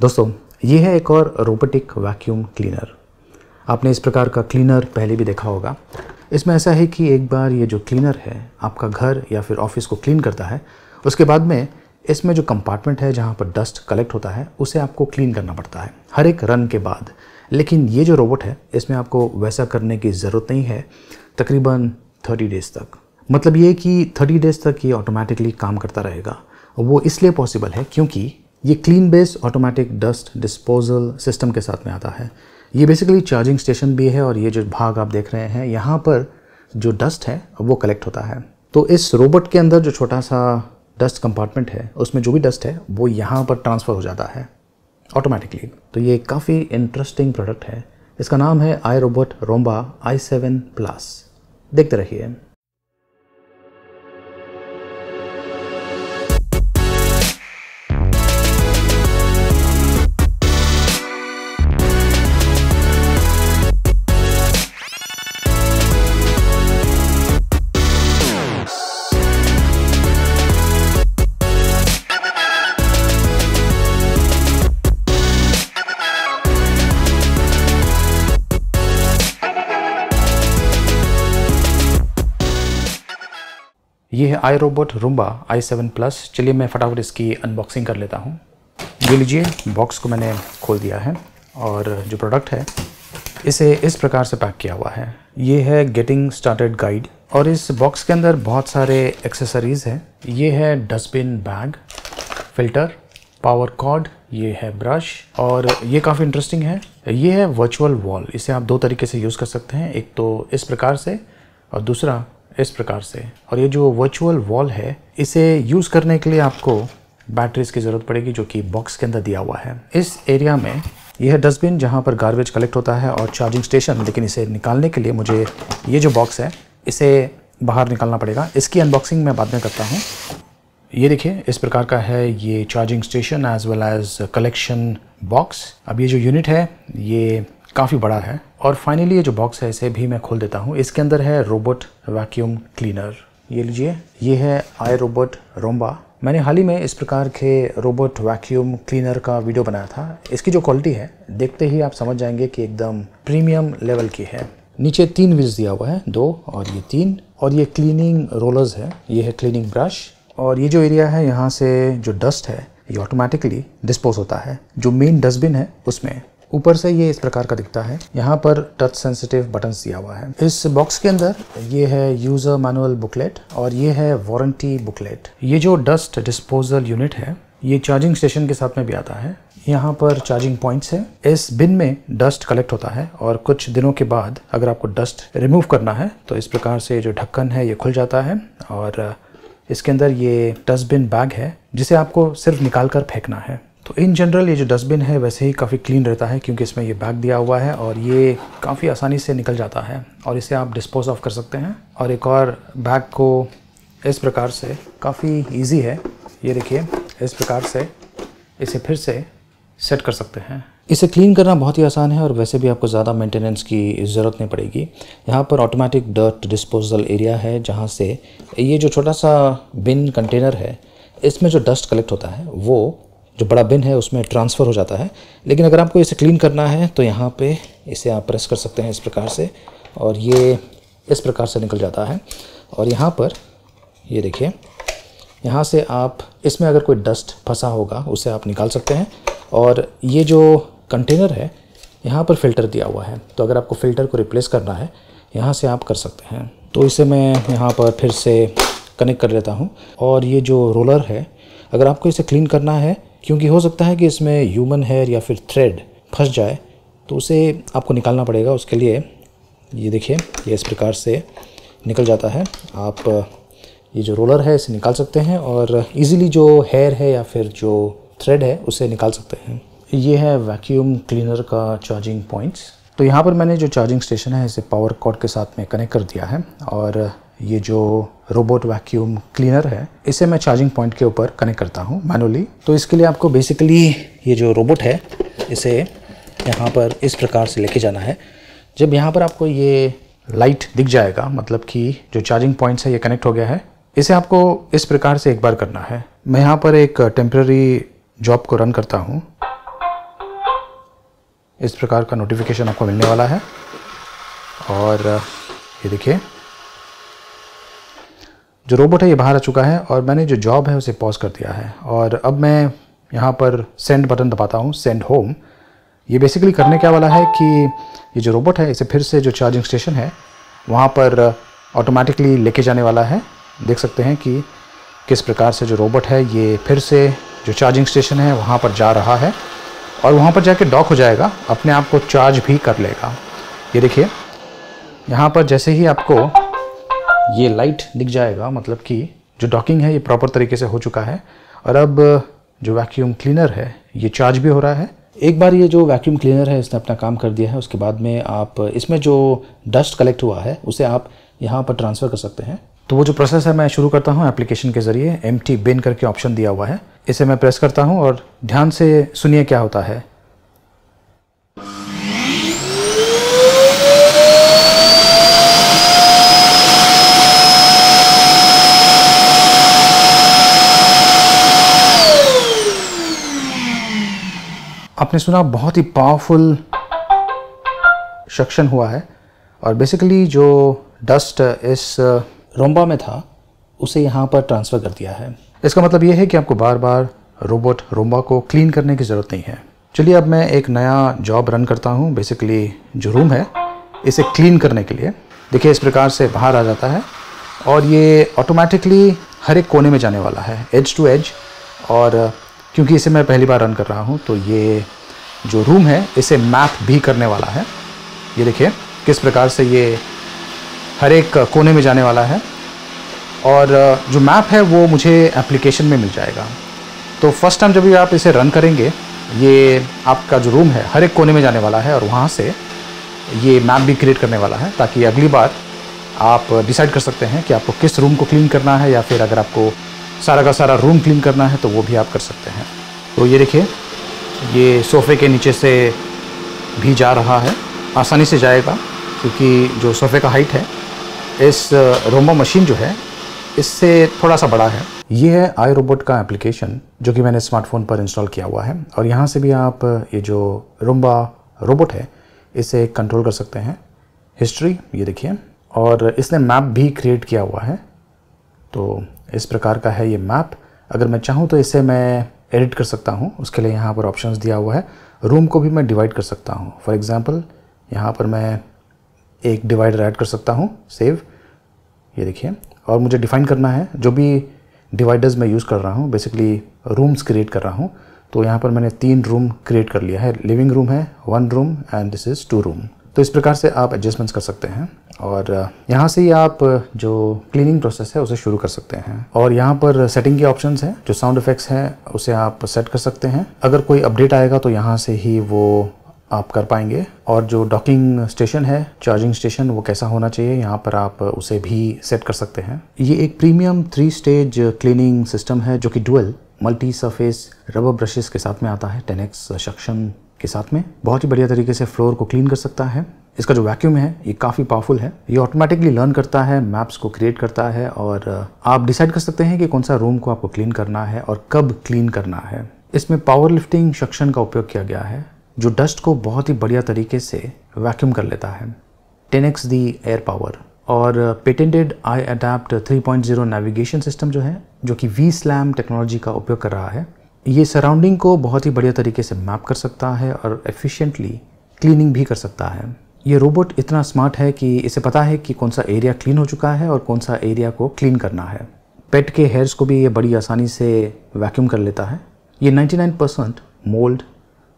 दोस्तों ये है एक और रोबोटिक वैक्यूम क्लीनर आपने इस प्रकार का क्लीनर पहले भी देखा होगा इसमें ऐसा है कि एक बार ये जो क्लीनर है आपका घर या फिर ऑफिस को क्लीन करता है उसके बाद में इसमें जो कंपार्टमेंट है जहाँ पर डस्ट कलेक्ट होता है उसे आपको क्लीन करना पड़ता है हर एक रन के बाद लेकिन ये जो रोबोट है इसमें आपको वैसा करने की ज़रूरत नहीं है तकरीबन थर्टी डेज़ तक मतलब ये कि थर्टी डेज़ तक ये ऑटोमेटिकली काम करता रहेगा वो इसलिए पॉसिबल है क्योंकि ये clean base automatic dust disposal system के साथ में आता है ये बेसिकली चार्जिंग स्टेशन भी है और ये जो भाग आप देख रहे हैं यहाँ पर जो डस्ट है वो कलेक्ट होता है तो इस रोबोट के अंदर जो छोटा सा डस्ट कंपार्टमेंट है उसमें जो भी डस्ट है वो यहाँ पर ट्रांसफ़र हो जाता है ऑटोमेटिकली तो ये काफ़ी इंटरेस्टिंग प्रोडक्ट है इसका नाम है iRobot Roomba I seven plus देखते रहिए ये है iRobot Roomba I seven plus चलिए मैं फटाफट इसकी अनबॉक्सिंग कर लेता हूँ ये लीजिए बॉक्स को मैंने खोल दिया है और जो प्रोडक्ट है इसे इस प्रकार से पैक किया हुआ है ये है गेटिंग स्टार्टेड गाइड और इस बॉक्स के अंदर बहुत सारे एक्सेसरीज़ हैं ये है dustbin bag filter power cord ये है ब्रश और ये काफ़ी इंटरेस्टिंग है ये है वर्चुअल वॉल इसे आप दो तरीके से यूज़ कर सकते हैं एक तो इस प्रकार से और दूसरा इस प्रकार से और ये जो वर्चुअल वॉल है इसे यूज़ करने के लिए आपको बैटरीज की ज़रूरत पड़ेगी जो कि बॉक्स के अंदर दिया हुआ है इस एरिया में यह है डस्टबिन जहाँ पर गार्बेज कलेक्ट होता है और चार्जिंग स्टेशन लेकिन इसे निकालने के लिए मुझे ये जो बॉक्स है इसे बाहर निकालना पड़ेगा इसकी अनबॉक्सिंग मैं बाद में करता हूँ ये देखिए इस प्रकार का है ये charging station as well as collection box अब ये जो यूनिट है ये काफ़ी बड़ा है और फाइनली ये जो बॉक्स है इसे भी मैं खोल देता हूँ इसके अंदर है रोबोट वैक्यूम क्लीनर ये लीजिए ये है आई रोबोट रोम्बा मैंने हाल ही में इस प्रकार के रोबोट वैक्यूम क्लीनर का वीडियो बनाया था इसकी जो क्वालिटी है देखते ही आप समझ जाएंगे कि एकदम प्रीमियम लेवल की है नीचे तीन विज दिया हुआ है दो और ये तीन और ये क्लीनिंग रोलर्स है ये है क्लीनिंग ब्रश और ये जो एरिया है यहाँ से जो डस्ट है ये ऑटोमेटिकली डिस्पोज होता है जो मेन डस्टबिन है उसमें ऊपर से ये इस प्रकार का दिखता है यहाँ पर टच सेंसिटिव बटन दिया हुआ है इस बॉक्स के अंदर ये है यूज़र मैनुअल बुकलेट और ये है वारंटी बुकलेट ये जो डस्ट डिस्पोजल यूनिट है ये चार्जिंग स्टेशन के साथ में भी आता है यहाँ पर चार्जिंग पॉइंट्स है इस बिन में डस्ट कलेक्ट होता है और कुछ दिनों के बाद अगर आपको डस्ट रिमूव करना है तो इस प्रकार से जो ढक्कन है ये खुल जाता है और इसके अंदर ये डस्टबिन बैग है जिसे आपको सिर्फ निकाल कर फेंकना है तो इन जनरल ये जो डस्टबिन है वैसे ही काफ़ी क्लीन रहता है क्योंकि इसमें ये बैग दिया हुआ है और ये काफ़ी आसानी से निकल जाता है और इसे आप डिस्पोज ऑफ कर सकते हैं और एक और बैग को इस प्रकार से काफ़ी इजी है ये देखिए इस प्रकार से इसे फिर से सेट कर सकते हैं इसे क्लीन करना बहुत ही आसान है और वैसे भी आपको ज़्यादा मेंटेनेंस की ज़रूरत नहीं पड़ेगी यहाँ पर ऑटोमेटिक डर्ट डिस्पोजल एरिया है जहाँ से ये जो छोटा सा बिन कंटेनर है इसमें जो डस्ट कलेक्ट होता है वो जो बड़ा बिन है उसमें ट्रांसफ़र हो जाता है लेकिन अगर आपको इसे क्लीन करना है तो यहाँ पे इसे आप प्रेस कर सकते हैं इस प्रकार से और ये इस प्रकार से निकल जाता है और यहाँ पर ये देखिए यहाँ से आप इसमें अगर कोई डस्ट फंसा होगा उसे आप निकाल सकते हैं और ये जो कंटेनर है यहाँ पर फ़िल्टर दिया हुआ है तो अगर आपको फ़िल्टर को रिप्लेस करना है यहाँ से आप कर सकते हैं तो इसे मैं यहाँ पर फिर से कनेक्ट कर लेता हूँ और ये जो रोलर है अगर आपको इसे क्लीन करना है क्योंकि हो सकता है कि इसमें ह्यूमन हेयर या फिर थ्रेड फंस जाए तो उसे आपको निकालना पड़ेगा उसके लिए ये देखिए ये इस प्रकार से निकल जाता है आप ये जो रोलर है इसे निकाल सकते हैं और इजीली जो हेयर है या फिर जो थ्रेड है उसे निकाल सकते हैं ये है वैक्यूम क्लीनर का चार्जिंग पॉइंट्स तो यहाँ पर मैंने जो चार्जिंग स्टेशन है इसे पावर कॉर्ड के साथ में कनेक्ट कर दिया है और ये जो रोबोट वैक्यूम क्लीनर है इसे मैं चार्जिंग पॉइंट के ऊपर कनेक्ट करता हूँ मैनुअली तो इसके लिए आपको बेसिकली ये जो रोबोट है इसे यहाँ पर इस प्रकार से लेके जाना है जब यहाँ पर आपको ये लाइट दिख जाएगा मतलब कि जो चार्जिंग पॉइंट्स है ये कनेक्ट हो गया है इसे आपको इस प्रकार से एक बार करना है मैं यहाँ पर एक टेम्प्ररी जॉब को रन करता हूँ इस प्रकार का नोटिफिकेशन आपको मिलने वाला है और ये देखिए जो रोबोट है ये बाहर आ चुका है और मैंने जो जॉब है उसे पॉज कर दिया है और अब मैं यहाँ पर सेंड बटन दबाता हूँ सेंड होम ये बेसिकली करने क्या वाला है कि ये जो रोबोट है इसे फिर से जो चार्जिंग स्टेशन है वहाँ पर ऑटोमेटिकली लेके जाने वाला है देख सकते हैं कि किस प्रकार से जो रोबोट है ये फिर से जो चार्जिंग स्टेशन है वहाँ पर जा रहा है और वहाँ पर जाके डॉक हो जाएगा अपने आप को चार्ज भी कर लेगा ये देखिए यहाँ पर जैसे ही आपको ये लाइट दिख जाएगा मतलब कि जो डॉकिंग है ये प्रॉपर तरीके से हो चुका है और अब जो वैक्यूम क्लीनर है ये चार्ज भी हो रहा है एक बार ये जो वैक्यूम क्लीनर है इसने अपना काम कर दिया है उसके बाद में आप इसमें जो डस्ट कलेक्ट हुआ है उसे आप यहाँ पर ट्रांसफ़र कर सकते हैं तो वो जो प्रोसेस है मैं शुरू करता हूँ एप्लीकेशन के ज़रिए एम टी बिन करके ऑप्शन दिया हुआ है इसे मैं प्रेस करता हूँ और ध्यान से सुनिए क्या होता है आपने सुना बहुत ही पावरफुल सक्शन हुआ है और बेसिकली जो डस्ट इस रोम्बा में था उसे यहाँ पर ट्रांसफ़र कर दिया है इसका मतलब ये है कि आपको बार बार रोबोट रोम्बा को क्लीन करने की ज़रूरत नहीं है चलिए अब मैं एक नया जॉब रन करता हूँ बेसिकली जो रूम है इसे क्लीन करने के लिए देखिए इस प्रकार से बाहर आ जाता है और ये ऑटोमेटिकली हर एक कोने में जाने वाला है एज टू एज और क्योंकि इसे मैं पहली बार रन कर रहा हूँ तो ये जो रूम है इसे मैप भी करने वाला है ये देखिए किस प्रकार से ये हर एक कोने में जाने वाला है और जो मैप है वो मुझे एप्लीकेशन में मिल जाएगा तो फर्स्ट टाइम जब भी आप इसे रन करेंगे ये आपका जो रूम है हर एक कोने में जाने वाला है और वहाँ से ये मैप भी क्रिएट करने वाला है ताकि अगली बार आप डिसाइड कर सकते हैं कि आपको किस रूम को क्लीन करना है या फिर अगर आपको सारा का सारा रूम क्लीन करना है तो वो भी आप कर सकते हैं तो ये देखिए ये सोफ़े के नीचे से भी जा रहा है आसानी से जाएगा क्योंकि जो सोफ़े का हाइट है इस रोमो मशीन जो है इससे थोड़ा सा बड़ा है ये है आई रोबोट का एप्लीकेशन जो कि मैंने स्मार्टफ़ोन पर इंस्टॉल किया हुआ है और यहाँ से भी आप ये जो रोम्बा रोबोट है इसे कंट्रोल कर सकते हैं हिस्ट्री ये देखिए और इसने मैप भी क्रिएट किया हुआ है तो इस प्रकार का है ये मैप अगर मैं चाहूँ तो इसे मैं एडिट कर सकता हूँ उसके लिए यहाँ पर ऑप्शंस दिया हुआ है रूम को भी मैं डिवाइड कर सकता हूँ फॉर एग्ज़ाम्पल यहाँ पर मैं एक डिवाइडर ऐड कर सकता हूँ सेव ये देखिए और मुझे डिफ़ाइन करना है जो भी डिवाइडर्स मैं यूज़ कर रहा हूँ बेसिकली रूम्स क्रिएट कर रहा हूँ तो यहाँ पर मैंने तीन रूम क्रिएट कर लिया है लिविंग रूम है one room and this is two room तो इस प्रकार से आप एडजस्टमेंट्स कर सकते हैं और यहाँ से ही आप जो क्लीनिंग प्रोसेस है उसे शुरू कर सकते हैं और यहाँ पर सेटिंग के ऑप्शंस हैं जो साउंड इफेक्ट्स हैं उसे आप सेट कर सकते हैं अगर कोई अपडेट आएगा तो यहाँ से ही वो आप कर पाएंगे और जो डॉकिंग स्टेशन है चार्जिंग स्टेशन वो कैसा होना चाहिए यहाँ पर आप उसे भी सेट कर सकते हैं ये एक premium three stage cleaning system है जो कि dual multi surface rubber brushes के साथ में आता है टेनेक्स सक्शन के साथ में बहुत ही बढ़िया तरीके से फ्लोर को क्लीन कर सकता है इसका जो वैक्यूम है ये काफ़ी पावरफुल है ये ऑटोमेटिकली लर्न करता है मैप्स को क्रिएट करता है और uh, आप डिसाइड कर सकते हैं कि कौन सा रूम को आपको क्लीन करना है और कब क्लीन करना है इसमें पावर लिफ्टिंग सक्शन का उपयोग किया गया है जो डस्ट को बहुत ही बढ़िया तरीके से वैक्यूम कर लेता है ten X the air power और patented iAdapt zero navigation system जो है जो कि वी स्लैम टेक्नोलॉजी का उपयोग कर रहा है ये सराउंडिंग को बहुत ही बढ़िया तरीके से मैप कर सकता है और एफिशिएंटली क्लीनिंग भी कर सकता है ये रोबोट इतना स्मार्ट है कि इसे पता है कि कौन सा एरिया क्लीन हो चुका है और कौन सा एरिया को क्लीन करना है पेट के हेयर्स को भी ये बड़ी आसानी से वैक्यूम कर लेता है ये 99 percent mould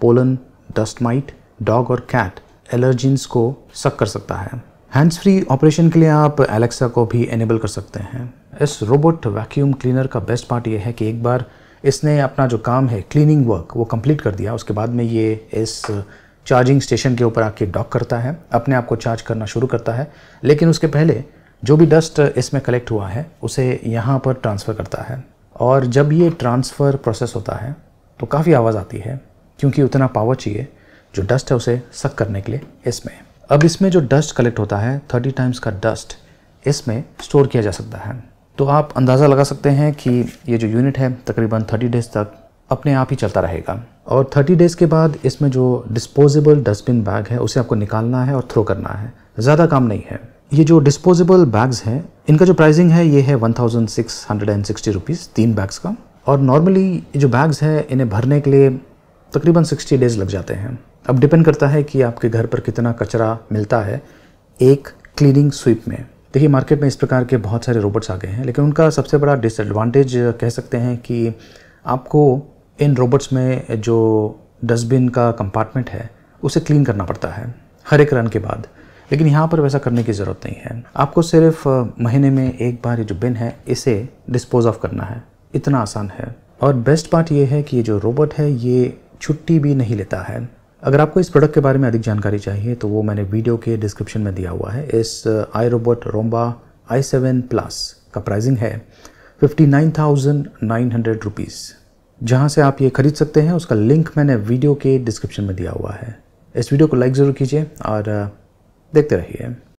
pollen dust mite dog और कैट एलर्जिन्स को सक कर सकता है हैंड्स फ्री ऑपरेशन के लिए आप एलेक्सा को भी एनेबल कर सकते हैं इस रोबोट वैक्यूम क्लीनर का बेस्ट पार्ट ये है कि एक बार इसने अपना जो काम है क्लीनिंग वर्क वो कंप्लीट कर दिया उसके बाद में ये इस चार्जिंग स्टेशन के ऊपर आके डॉक करता है अपने आप को चार्ज करना शुरू करता है लेकिन उसके पहले जो भी डस्ट इसमें कलेक्ट हुआ है उसे यहाँ पर ट्रांसफ़र करता है और जब ये ट्रांसफ़र प्रोसेस होता है तो काफ़ी आवाज़ आती है क्योंकि उतना पावर चाहिए जो डस्ट है उसे सक करने के लिए इसमें अब इसमें जो डस्ट कलेक्ट होता है थर्टी टाइम्स का डस्ट इसमें स्टोर किया जा सकता है तो आप अंदाज़ा लगा सकते हैं कि ये जो यूनिट है तकरीबन 30 डेज़ तक अपने आप ही चलता रहेगा और 30 डेज़ के बाद इसमें जो डिस्पोजेबल डस्टबिन बैग है उसे आपको निकालना है और थ्रो करना है ज़्यादा काम नहीं है ये जो डिस्पोजेबल बैग्स हैं इनका जो प्राइसिंग है ये है one thousand six hundred and sixty rupees तीन बैग्स का और नॉर्मली जो बैग्स हैं इन्हें भरने के लिए तकरीबन सिक्सटी डेज़ लग जाते हैं अब डिपेंड करता है कि आपके घर पर कितना कचरा मिलता है एक क्लीनिंग स्वीप में देखिए मार्केट में इस प्रकार के बहुत सारे रोबोट्स आ गए हैं लेकिन उनका सबसे बड़ा डिसएडवांटेज कह सकते हैं कि आपको इन रोबोट्स में जो डस्टबिन का कंपार्टमेंट है उसे क्लीन करना पड़ता है हर एक रन के बाद लेकिन यहाँ पर वैसा करने की ज़रूरत नहीं है आपको सिर्फ महीने में एक बार ये जो बिन है इसे डिस्पोज ऑफ करना है इतना आसान है और बेस्ट पार्ट ये है कि ये जो रोबोट है ये छुट्टी भी नहीं लेता है अगर आपको इस प्रोडक्ट के बारे में अधिक जानकारी चाहिए तो वो मैंने वीडियो के डिस्क्रिप्शन में दिया हुआ है इस iRobot Roomba I seven plus का प्राइसिंग है fifty nine thousand nine hundred rupees जहाँ से आप ये खरीद सकते हैं उसका लिंक मैंने वीडियो के डिस्क्रिप्शन में दिया हुआ है इस वीडियो को लाइक ज़रूर कीजिए और uh, देखते रहिए